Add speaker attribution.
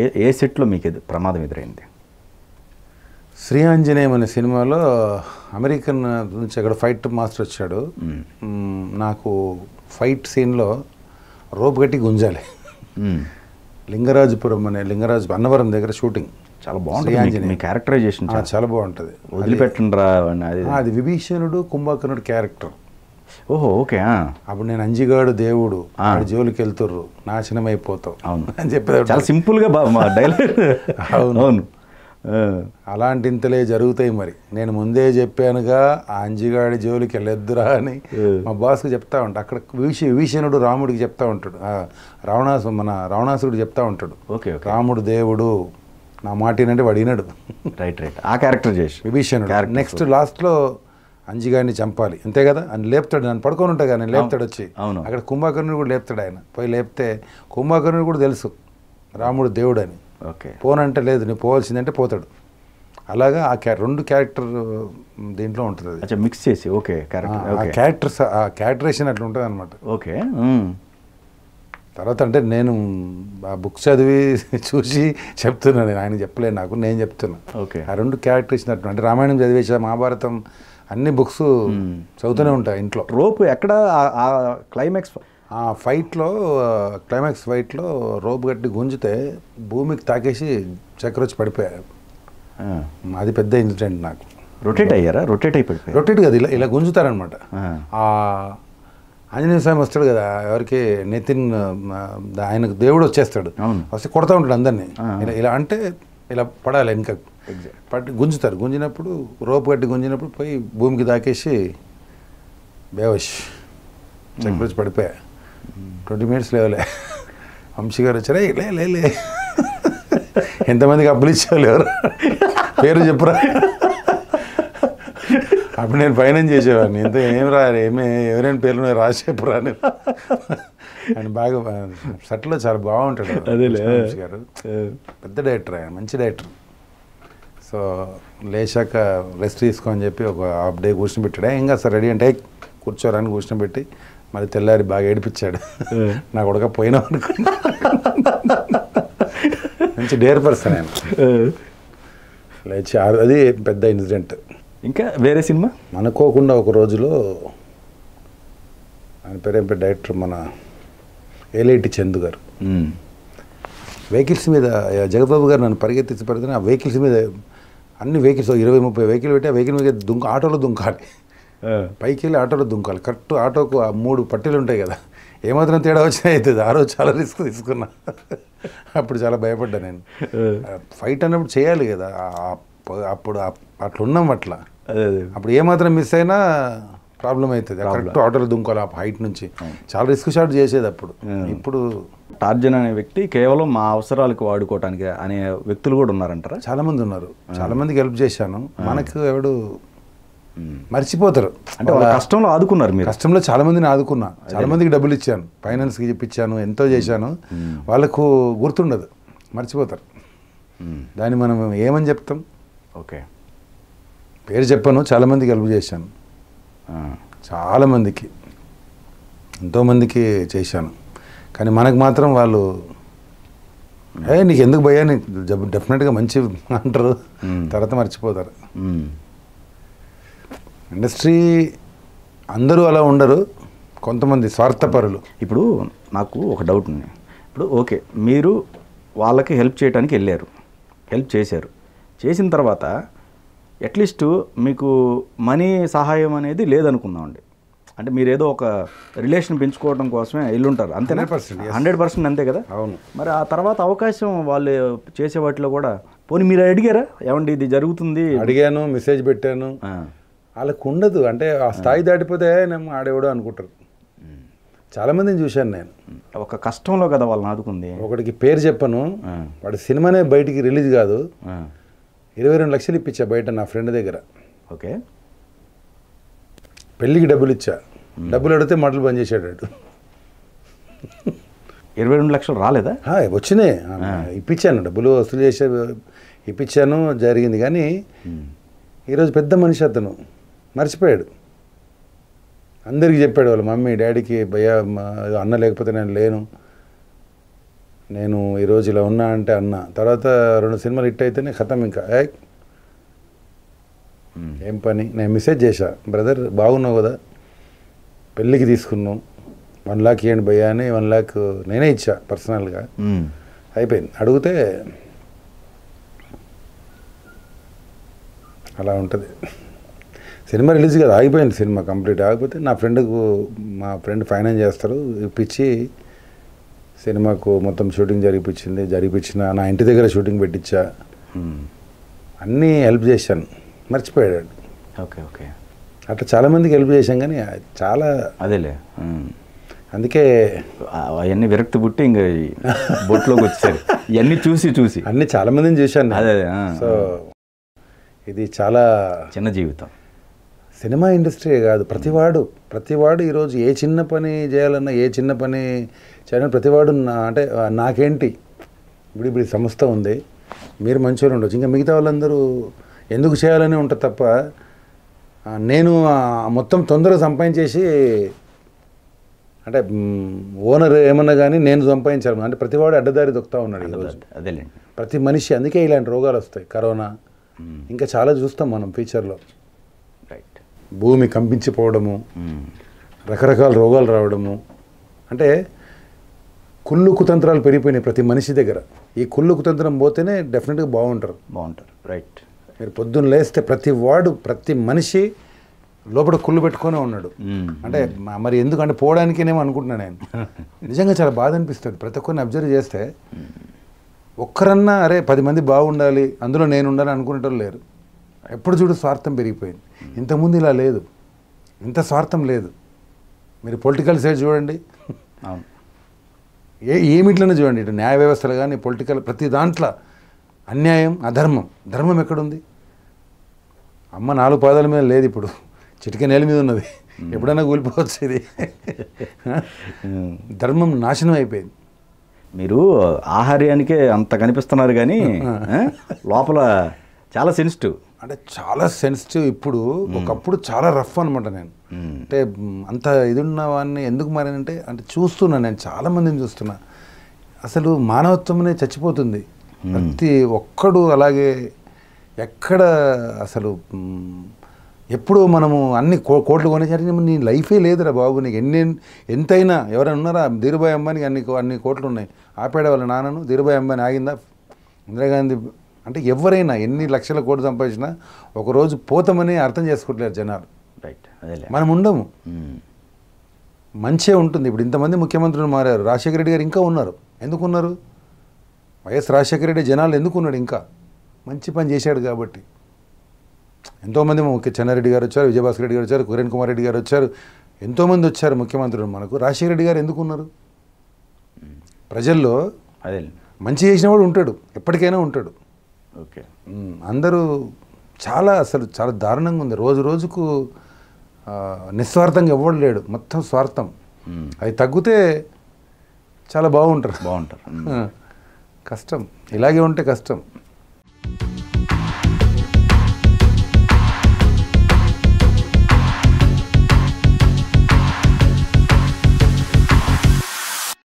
Speaker 1: ఏ ఏ సెట్లో మీకు ఎదు ప్రమాదం ఎదురైంది శ్రీ ఆంజనేయం అనే సినిమాలో అమెరికన్ నుంచి అక్కడ ఫైట్ మాస్టర్ వచ్చాడు నాకు ఫైట్ సీన్లో రోప్ గట్టి గుంజాలి లింగరాజపురం అనే లింగరాజు అన్నవరం దగ్గర షూటింగ్ చాలా బాగుంటుంది ఆంజనేయ క్యారెక్టరైజేషన్ చాలా బాగుంటుంది వదిలిపెట్టండి రా అది విభీషణుడు కుంభకర్ణుడు క్యారెక్టర్ ఓహో ఓకే అప్పుడు నేను అంజిగాడు దేవుడు జోలికి వెళ్తుర్రు నాశనం అయిపోతావు అవును అని చెప్పేది చాలా సింపుల్గా డైలాగ్ అవును అలాంటి ఇంతలే జరుగుతాయి మరి నేను ముందే చెప్పానుగా ఆ అంజిగాడి జోలికి వెళ్ళొద్దురా అని మా బాస్కి చెప్తా ఉంటా అక్కడ విష విషణుడు రాముడికి చెప్తా ఉంటాడు రావణాసు మన రావణాసుడు చెప్తా ఉంటాడు ఓకే రాముడు దేవుడు నా మాట ఏంటంటే వాడినాడు రైట్ రైట్ ఆ క్యారెక్టర్ చేసి విభీషణుడు నెక్స్ట్ లాస్ట్లో అంజిగాడిని చంపాలి అంతే కదా అని లేపుతాడు నన్ను పడుకొని ఉంటా కదా నేను లేపుతాడు వచ్చి అక్కడ కుంభకర్ణుడు కూడా లేపుతాడు ఆయన పోయి లేపితే కుంభకర్ణుడు కూడా తెలుసు రాముడు దేవుడు అని ఓకే పోనంటే లేదు నువ్వు పోవాల్సిందంటే పోతాడు అలాగా ఆ రెండు క్యారెక్టర్ దీంట్లో ఉంటుంది మిక్స్ చేసి ఓకే క్యారెక్టర్స్ ఆ క్యారెక్టరేషన్ అట్లా ఉంటుంది అనమాట ఓకే తర్వాత అంటే నేను ఆ బుక్స్ చదివి చూసి చెప్తున్నాను ఆయన చెప్పలేదు నాకు నేను చెప్తున్నాను ఓకే ఆ రెండు క్యారెక్టరేషన్ అట్లా అంటే రామాయణం చదివేసా మహాభారతం అన్ని బుక్స్ చదువుతూనే hmm. ఉంటాయి ఇంట్లో రోప్ ఎక్కడ ఆ క్లైమాక్స్ ఆ ఫైట్లో క్లైమాక్స్ ఫైట్లో రోప్ గట్టి గుంజితే భూమికి తాకేసి చక్కెర వచ్చి పడిపోయారు అది పెద్ద ఇన్సిడెంట్ నాకు రొటేట్ అయ్యారా రొటేట్ అయిపోయి రొటేట్ కదా ఇలా ఇలా గుంజుతారనమాట ఆంజనేయ స్వామి వస్తాడు కదా ఎవరికి నితిన్ ఆయనకు దేవుడు వచ్చేస్తాడు వస్తే కొడతా ఉంటాడు అందరినీ ఇలా ఇలా అంటే ఇలా పడాలి ఇంకా పట్టి గుంజుతారు గుంజినప్పుడు రోపు కట్టి గుంజినప్పుడు పోయి భూమికి దాకేసి బేవష్ చెక్బ్రిడ్జ్ పడిపోయా ట్వంటీ మినిట్స్ లేవలే వంశీ గారు వచ్చారా లే లే ఎంతమందికి అప్పులు ఇచ్చేవాళ్ళు ఎవరు పేరు చెప్పురా అప్పుడు నేను ఫైనాన్స్ చేసేవాడిని ఇంత ఏం రా ఏమే ఎవరైనా పేర్లు రాసి చెప్పురా అని ఆయన బాగా సెట్లో చాలా బాగుంటాడు అదే గారు పెద్ద డైరెక్టర్ ఆయన మంచి డైరెక్టర్ సో లేచాక రెస్ట్ తీసుకో అని చెప్పి ఒక హాఫ్ డే కూర్చోబెట్టాడు ఇంకా సార్ రెడీ అంటే కూర్చోరాని కూర్చోబెట్టి మరి తెల్లారి బాగా ఏడిపించాడు నా కొడుక పోయినా అనుకున్నా మంచి డేర్ పర్సన్ ఆయన లేచి అది పెద్ద ఇన్సిడెంట్ ఇంకా వేరే సినిమా అనుకోకుండా ఒక రోజులో ఆయన పేరేం పెద్ద డైరెక్టర్ మన ఏలేటి చందు గారు వెహికల్స్ మీద జగబాబు గారు నన్ను పరిగెత్తించి ఆ వెహికల్స్ మీద అన్ని వెహికల్స్ ఇరవై ముప్పై వెహికల్ పెట్టి ఆ వెహికల్ మీద దుంక ఆటోలో దుంకాలి పైకి వెళ్ళి ఆటోలో దుంకాలి కరెక్ట్ ఆటోకు ఆ మూడు పట్టీలు ఉంటాయి కదా ఏమాత్రం తేడా వచ్చినా అవుతుంది ఆ రోజు చాలా రిస్క్ తీసుకున్నా అప్పుడు చాలా భయపడ్డా నేను ఫైట్ అన్నప్పుడు చేయాలి కదా అప్పుడు అట్లున్నాం అట్లా అప్పుడు ఏమాత్రం మిస్ అయినా ప్రాబ్లం అవుతుంది కరెక్ట్ ఆటోలో దుంకాలి ఆ హైట్ నుంచి చాలా రిస్క్ షాట్ చేసేది అప్పుడు ఇప్పుడు టార్జన్ అనే వ్యక్తి కేవలం మా అవసరాలకు వాడుకోవటానికి అనే వ్యక్తులు కూడా ఉన్నారంటారా చాలామంది ఉన్నారు మందికి హెల్ప్ చేశాను మనకు ఎవడు మర్చిపోతారు అంటే వాళ్ళ కష్టంలో ఆదుకున్నారు మీరు కష్టంలో చాలా మందిని ఆదుకున్నా చాలా మందికి డబ్బులు ఇచ్చాను ఫైనాన్స్కి చెప్పించాను ఎంతో చేశాను వాళ్ళకు గుర్తుండదు మర్చిపోతారు దాన్ని మనం ఏమని చెప్తాం ఓకే పేరు చెప్పాను చాలామందికి హెల్ప్ చేశాను చాలామందికి ఎంతోమందికి చేశాను కానీ మనకు మాత్రం వాళ్ళు ఏ నీకు ఎందుకు భయ డెఫినెట్గా మంచి అంటారు తర్వాత మర్చిపోతారు ఇండస్ట్రీ అందరూ అలా ఉండరు కొంతమంది స్వార్థపరులు ఇప్పుడు నాకు ఒక డౌట్ ఉంది ఇప్పుడు ఓకే మీరు వాళ్ళకి హెల్ప్ చేయడానికి వెళ్ళారు హెల్ప్ చేశారు చేసిన తర్వాత అట్లీస్ట్ మీకు మనీ సహాయం అనేది లేదనుకుందామండి అంటే మీరు ఏదో ఒక రిలేషన్ పెంచుకోవడం కోసమే ఎల్లుంటారు అంతేనా హండ్రెడ్ పర్సెంట్ అంతే కదా అవును మరి ఆ తర్వాత అవకాశం వాళ్ళు చేసే వాటిలో కూడా పోనీ మీరు అడిగారా ఏమండి ఇది జరుగుతుంది అడిగాను మెసేజ్ పెట్టాను వాళ్ళకు ఉండదు అంటే ఆ స్థాయి దాటిపోతే నేను ఆడేవాడు అనుకుంటారు చాలామందిని చూశాను నేను ఒక కష్టంలో కదా వాళ్ళని ఆదుకుంది ఒకటికి పేరు చెప్పను వాడి సినిమానే బయటికి రిలీజ్ కాదు ఇరవై రెండు లక్షలు ఇప్పించా బయట నా ఫ్రెండ్ దగ్గర ఓకే పెళ్ళికి డబ్బులు ఇచ్చా డబ్బులు అడిగితే మాటలు బంద్ చేసేటాడు ఇరవై రెండు లక్షలు రాలేదా వచ్చినాయి ఇప్పించాను డబ్బులు వసూలు చేసే ఇప్పించాను జరిగింది కానీ ఈరోజు పెద్ద మనిషి అతను మర్చిపోయాడు అందరికీ చెప్పాడు వాళ్ళ మమ్మీ డాడీకి భయ అన్న లేకపోతే నేను లేను నేను ఈరోజు ఇలా ఉన్నా అంటే అన్న తర్వాత రెండు సినిమాలు హిట్ అయితేనే ఖతం ఇంకా ఏం పని నేను మెసేజ్ చేశా బ్రదర్ బాగున్నావు కదా పెళ్ళికి తీసుకున్నాం వన్ లాక్ ఇవ్వండి భయ్యా అని వన్ లాక్ నేనే ఇచ్చా పర్సనల్గా అయిపోయింది అడిగితే అలా ఉంటుంది సినిమా రిలీజ్ కదా ఆగిపోయింది సినిమా కంప్లీట్ ఆగిపోతే నా ఫ్రెండ్కు మా ఫ్రెండ్ ఫైనాన్స్ చేస్తారు ఇప్పించి సినిమాకు మొత్తం షూటింగ్ జరిపించింది జరిపించిన నా ఇంటి దగ్గర షూటింగ్ పెట్టించా అన్నీ హెల్ప్ చేశాను మర్చిపోయాడు ఓకే ఓకే అట్లా చాలామందికి హెల్ప్ చేశాం కానీ చాలా అదేలే అందుకే అవన్నీ విరక్తి పుట్టి ఇంకా బొట్లోకి వచ్చేసారు ఇవన్నీ చూసి చూసి అన్నీ చాలామందిని చూశాను అదే సో ఇది చాలా చిన్న జీవితం సినిమా ఇండస్ట్రీ కాదు ప్రతివాడు ప్రతివాడు ఈరోజు ఏ చిన్న పని చేయాలన్నా ఏ చిన్న పని చేయాలన్నా ప్రతివాడు నా అంటే నాకేంటి ఇప్పుడు ఇప్పుడు సంస్థ ఉంది మీరు మంచివాళ్ళు ఉండొచ్చు ఇంకా మిగతా వాళ్ళందరూ ఎందుకు చేయాలని ఉంటుంది తప్ప నేను మొత్తం తొందరగా సంపాదించేసి అంటే ఓనర్ ఏమన్నా కానీ నేను సంపాదించాను అంటే ప్రతివాడు అడ్డదారి దొక్కుతా ఉన్నాడు ప్రతి మనిషి అందుకే ఇలాంటి రోగాలు వస్తాయి కరోనా ఇంకా చాలా చూస్తాం మనం ఫ్యూచర్లో రైట్ భూమి కంపించిపోవడము రకరకాల రోగాలు రావడము అంటే కుళ్ళు కుతంత్రాలు పెరిగిపోయినాయి ప్రతి మనిషి దగ్గర ఈ కుళ్ళు కుతంత్రం పోతేనే డెఫినెట్గా బాగుంటారు బాగుంటారు రైట్ మీరు పొద్దున్న లేస్తే ప్రతి వాడు ప్రతి మనిషి లోపల కుళ్ళు పెట్టుకొని ఉన్నాడు అంటే మరి ఎందుకంటే పోవడానికేనేమో అనుకుంటున్నాను నేను నిజంగా చాలా బాధ అనిపిస్తుంది ప్రతి ఒక్కరిని అబ్జర్వ్ చేస్తే ఒక్కరన్నా అరే పది మంది బాగుండాలి అందులో నేను ఉండాలి అనుకునేటోళ్ళు లేరు ఎప్పుడు చూడు స్వార్థం పెరిగిపోయింది ఇంతకుముందు ఇలా లేదు ఇంత స్వార్థం లేదు మీరు పొలిటికల్ సైడ్ చూడండి ఏ ఏమిట్లనే చూడండి ఇటు న్యాయ వ్యవస్థలు కానీ పొలిటికల్ ప్రతి దాంట్లో అన్యాయం అధర్మం ధర్మం ఎక్కడుంది అమ్మ నాలుగు పాదాల మీద లేదు ఇప్పుడు చిటిక నేల మీద ఉన్నది ఎప్పుడైనా కూలిపోవచ్చు ఇది ధర్మం నాశనం అయిపోయింది మీరు ఆహార్యానికే అంత కనిపిస్తున్నారు కానీ లోపల చాలా సెన్సిటివ్ అంటే చాలా సెన్సిటివ్ ఇప్పుడు ఒకప్పుడు చాలా రఫ్ అనమాట నేను అంటే అంత ఇది ఉన్న వాడిని ఎందుకు మారానంటే అంటే చూస్తున్నా నేను చాలామందిని చూస్తున్నా అసలు మానవత్వమే చచ్చిపోతుంది ప్రతి ఒక్కడు అలాగే ఎక్కడ అసలు ఎప్పుడు మనము అన్ని కో కోట్లు కొనేసరికి నీ లైఫే లేదురా బాబు నీకు ఎన్ని ఎంతైనా ఎవరైనా ఉన్నారా ధీరుభాయ్ అంబానికి అన్ని అన్ని కోట్లు ఉన్నాయి ఆపాడు వాళ్ళ నాన్నను ధీరుభాయ్ అంబాని ఆగిందా ఇందిరాగాంధీ అంటే ఎవరైనా ఎన్ని లక్షల కోట్లు సంపాదించినా ఒకరోజు పోతామని అర్థం చేసుకోవట్లేదు జనాలు రైట్ మనం ఉండము మంచే ఉంటుంది ఇప్పుడు ఇంతమంది ముఖ్యమంత్రులు మారారు రాజశేఖర రెడ్డి గారు ఇంకా ఉన్నారు ఎందుకున్నారు వైఎస్ రాజశేఖర రెడ్డి జనాలు ఎందుకున్నాడు ఇంకా మంచి పని చేశాడు కాబట్టి ఎంతోమంది ముఖ్య చెన్నారెడ్డి గారు వచ్చారు విజయభాస్కర్ రెడ్డి గారు వచ్చారు కిరణ్ కుమార్ రెడ్డి గారు వచ్చారు ఎంతోమంది వచ్చారు ముఖ్యమంత్రులు మనకు రాజశేఖర రెడ్డి గారు ఎందుకున్నారు ప్రజల్లో అదే మంచి చేసినవాడు ఉంటాడు ఎప్పటికైనా ఉంటాడు ఓకే అందరూ చాలా అసలు చాలా దారుణంగా ఉంది రోజు రోజుకు నిస్వార్థంగా ఇవ్వడలేడు లేడు మొత్తం స్వార్థం అది తగ్గితే చాలా బాగుంటారు బాగుంటారు కష్టం ఇలాగే ఉంటే కష్టం